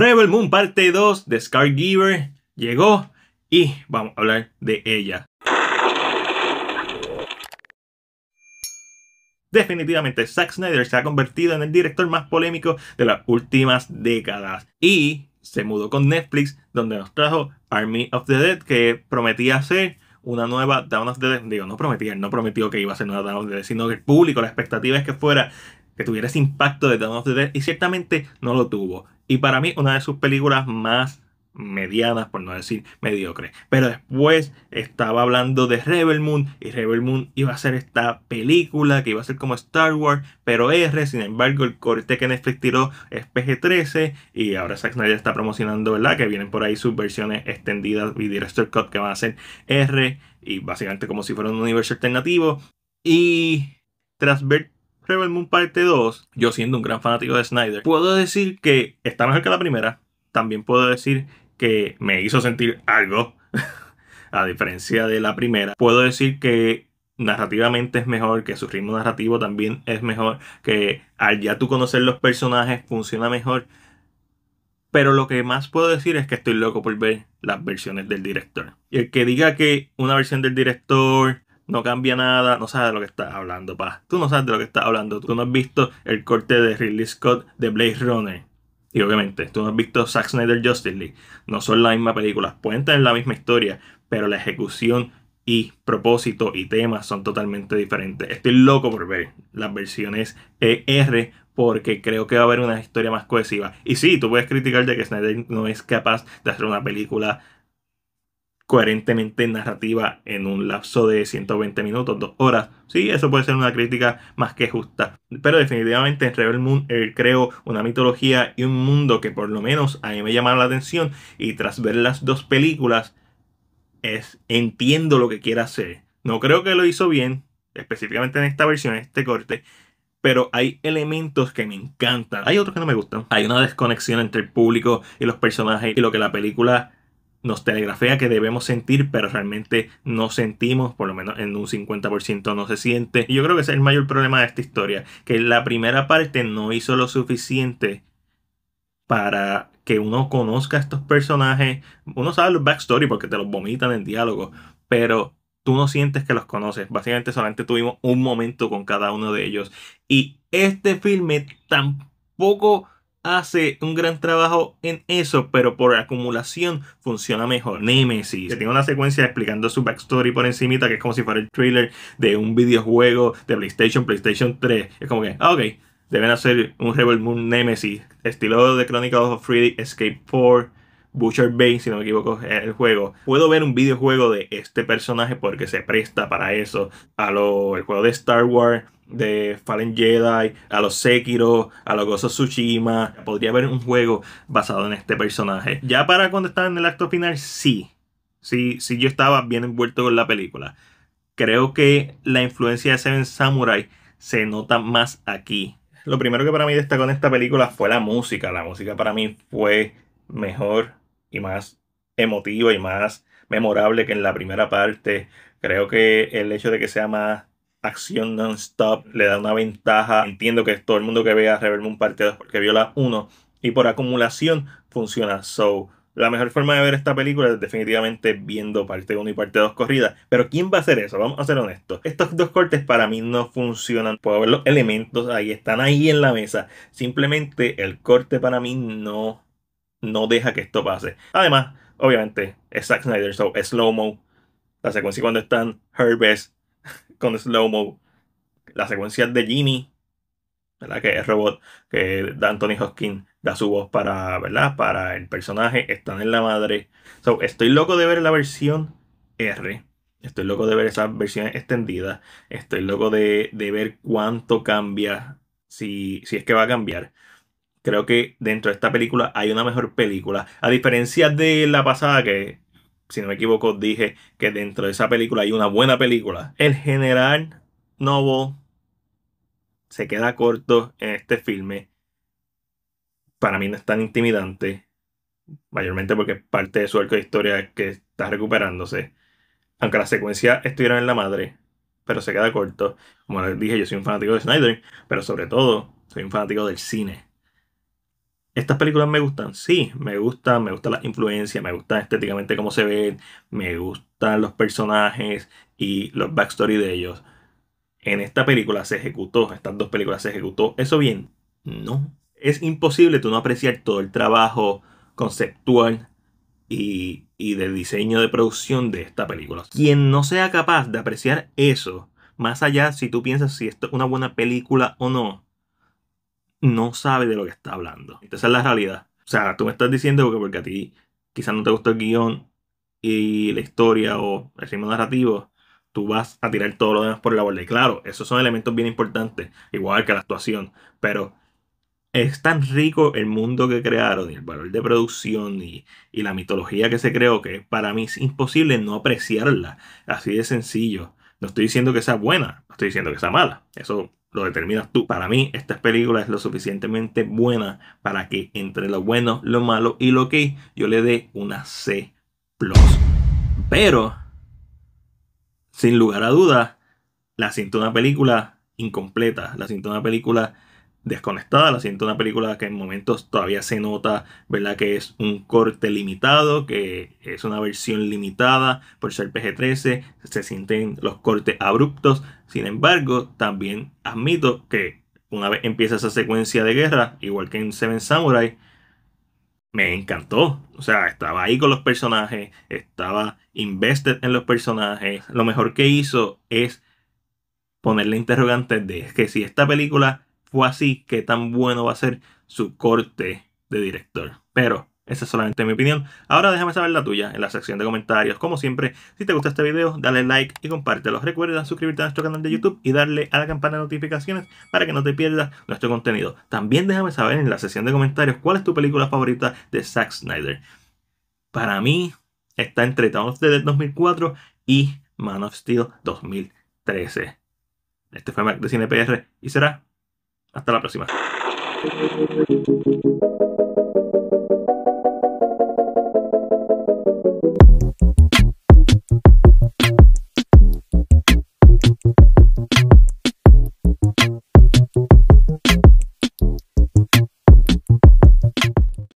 Rebel Moon parte 2 de Scargiver llegó y vamos a hablar de ella. Definitivamente Zack Snyder se ha convertido en el director más polémico de las últimas décadas y se mudó con Netflix donde nos trajo Army of the Dead que prometía ser una nueva Down of the Dead. Digo, no prometía, no prometió que iba a ser una Down of the Dead, sino que el público, la expectativa es que fuera que tuviera ese impacto de Dawn of the Dead y ciertamente no lo tuvo. Y para mí, una de sus películas más medianas, por no decir mediocre. Pero después estaba hablando de Rebel Moon y Rebel Moon iba a ser esta película que iba a ser como Star Wars, pero R, sin embargo, el corte que Netflix tiró es PG-13 y ahora Zack Snyder está promocionando, ¿verdad? Que vienen por ahí sus versiones extendidas y Director Cut que van a ser R y básicamente como si fuera un universo alternativo. Y tras ver Rebel Moon parte 2, yo siendo un gran fanático de Snyder, puedo decir que está mejor que la primera. También puedo decir que me hizo sentir algo, a diferencia de la primera. Puedo decir que narrativamente es mejor, que su ritmo narrativo también es mejor, que al ya tú conocer los personajes funciona mejor. Pero lo que más puedo decir es que estoy loco por ver las versiones del director. Y el que diga que una versión del director no cambia nada, no sabes de lo que estás hablando, pa. Tú no sabes de lo que estás hablando. Tú no has visto el corte de Ridley Scott de Blade Runner. Y obviamente, tú no has visto Zack Snyder Justice League. No son la misma película. Pueden tener la misma historia, pero la ejecución y propósito y temas son totalmente diferentes. Estoy loco por ver las versiones ER porque creo que va a haber una historia más cohesiva. Y sí, tú puedes criticar de que Snyder no es capaz de hacer una película coherentemente narrativa en un lapso de 120 minutos, 2 horas. Sí, eso puede ser una crítica más que justa. Pero definitivamente en Rebel Moon él una mitología y un mundo que por lo menos a mí me llamaron la atención y tras ver las dos películas es, entiendo lo que quiere hacer. No creo que lo hizo bien, específicamente en esta versión, en este corte, pero hay elementos que me encantan. Hay otros que no me gustan. Hay una desconexión entre el público y los personajes y lo que la película nos telegrafea que debemos sentir, pero realmente no sentimos, por lo menos en un 50% no se siente. Y yo creo que ese es el mayor problema de esta historia, que la primera parte no hizo lo suficiente para que uno conozca a estos personajes. Uno sabe los backstory porque te los vomitan en diálogo, pero tú no sientes que los conoces. Básicamente solamente tuvimos un momento con cada uno de ellos. Y este filme tampoco hace un gran trabajo en eso, pero por acumulación funciona mejor. Nemesis, que tiene una secuencia explicando su backstory por encimita, que es como si fuera el trailer de un videojuego de PlayStation, PlayStation 3. Es como que, ah, ok, deben hacer un Rebel Moon Nemesis, estilo de Chronicles of Freddy, Escape 4. Butcher Bay, si no me equivoco, es el juego. Puedo ver un videojuego de este personaje porque se presta para eso. A lo el juego de Star Wars, de Fallen Jedi, a los Sekiro, a los Gozo Tsushima. Podría haber un juego basado en este personaje. Ya para cuando estaba en el acto final, sí. Sí, sí yo estaba bien envuelto con la película. Creo que la influencia de Seven Samurai se nota más aquí. Lo primero que para mí destacó en esta película fue la música. La música para mí fue mejor y más emotiva y más memorable que en la primera parte. Creo que el hecho de que sea más acción non-stop, le da una ventaja. Entiendo que todo el mundo que vea Rebel Moon parte 2 porque vio la 1 y por acumulación funciona. So, la mejor forma de ver esta película es definitivamente viendo parte 1 y parte 2 corrida. Pero ¿quién va a hacer eso? Vamos a ser honestos. Estos dos cortes para mí no funcionan. Puedo ver los elementos ahí, están ahí en la mesa. Simplemente el corte para mí no, no deja que esto pase. Además, obviamente, es Zack Snyder, so slow-mo. La secuencia cuando están Herbes con slow-mo. la secuencia de Jimmy, ¿verdad? que es robot que Anthony Hopkins da su voz para, para el personaje, están en la madre. So, estoy loco de ver la versión R. Estoy loco de ver esas versión extendidas. Estoy loco de, de ver cuánto cambia, si, si es que va a cambiar creo que dentro de esta película hay una mejor película. A diferencia de la pasada que si no me equivoco, dije que dentro de esa película hay una buena película. El general Novo se queda corto en este filme. Para mí no es tan intimidante. Mayormente porque parte de su arco de historia que está recuperándose. Aunque la secuencia estuviera en la madre, pero se queda corto. Como les dije, yo soy un fanático de Snyder, pero sobre todo soy un fanático del cine. ¿Estas películas me gustan? Sí, me gustan, me gustan la influencia, me gusta estéticamente cómo se ven, me gustan los personajes y los backstory de ellos. En esta película se ejecutó, estas dos películas se ejecutó eso bien. No, es imposible tú no apreciar todo el trabajo conceptual y, y de diseño de producción de esta película. Quien no sea capaz de apreciar eso, más allá si tú piensas si esto es una buena película o no, no sabe de lo que está hablando. Esa es la realidad. O sea, tú me estás diciendo que porque a ti quizás no te gustó el guión y la historia o el ritmo narrativo, tú vas a tirar todo lo demás por la borda. Y claro, esos son elementos bien importantes, igual que la actuación, pero es tan rico el mundo que crearon y el valor de producción y, y la mitología que se creó que para mí es imposible no apreciarla, así de sencillo. No estoy diciendo que sea buena, no estoy diciendo que sea mala, eso lo determinas tú. Para mí, esta película es lo suficientemente buena para que entre lo bueno, lo malo y lo que yo le dé una C. Pero, sin lugar a dudas, la siento una película incompleta, la siento una película desconectada, la siento una película que en momentos todavía se nota, ¿verdad? Que es un corte limitado, que es una versión limitada por ser PG-13, se sienten los cortes abruptos, sin embargo, también admito que una vez empieza esa secuencia de guerra, igual que en Seven Samurai, me encantó. O sea, estaba ahí con los personajes, estaba invested en los personajes. Lo mejor que hizo es ponerle interrogantes de que si esta película fue así que tan bueno va a ser su corte de director. Pero esa es solamente mi opinión. Ahora déjame saber la tuya en la sección de comentarios. Como siempre, si te gusta este video, dale like y compártelo. Recuerda suscribirte a nuestro canal de YouTube y darle a la campana de notificaciones para que no te pierdas nuestro contenido. También déjame saber en la sección de comentarios cuál es tu película favorita de Zack Snyder. Para mí está entre Town of the Dead 2004 y Man of Steel 2013. Este fue Mac de Cine PR y será hasta la próxima.